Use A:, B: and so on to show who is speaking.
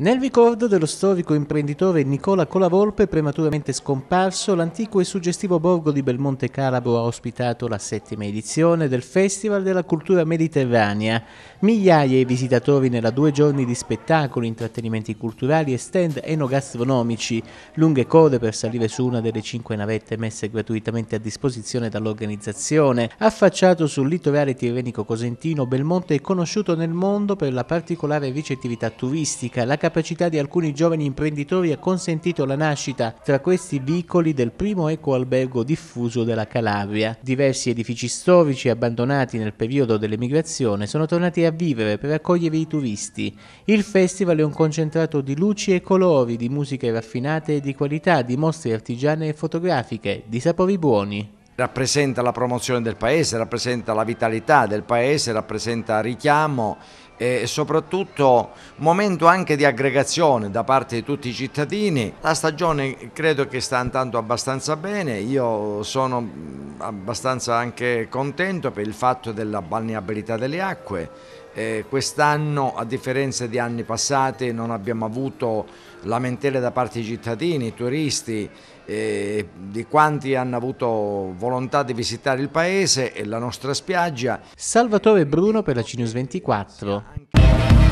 A: Nel ricordo dello storico imprenditore Nicola Colavolpe, prematuramente scomparso, l'antico e suggestivo borgo di Belmonte Calabro ha ospitato la settima edizione del Festival della Cultura Mediterranea. Migliaia di visitatori nella due giorni di spettacoli, intrattenimenti culturali e stand enogastronomici, lunghe code per salire su una delle cinque navette messe gratuitamente a disposizione dall'organizzazione. Affacciato sul litorale tirrenico cosentino, Belmonte è conosciuto nel mondo per la particolare ricettività turistica, la capacità di alcuni giovani imprenditori ha consentito la nascita tra questi vicoli del primo ecoalbergo diffuso della Calabria. Diversi edifici storici abbandonati nel periodo dell'emigrazione sono tornati a vivere per accogliere i turisti. Il festival è un concentrato di luci e colori, di musiche
B: raffinate e di qualità, di mostre artigiane e fotografiche, di sapori buoni rappresenta la promozione del paese, rappresenta la vitalità del paese, rappresenta richiamo e soprattutto momento anche di aggregazione da parte di tutti i cittadini. La stagione credo che sta andando abbastanza bene, io sono mm, abbastanza anche contento per il fatto della balneabilità delle acque eh, Quest'anno, a differenza di anni passati, non abbiamo avuto lamentele da parte dei cittadini, turisti, eh, di quanti hanno avuto volontà di visitare il paese e la nostra spiaggia. Salvatore Bruno per la Cinius 24.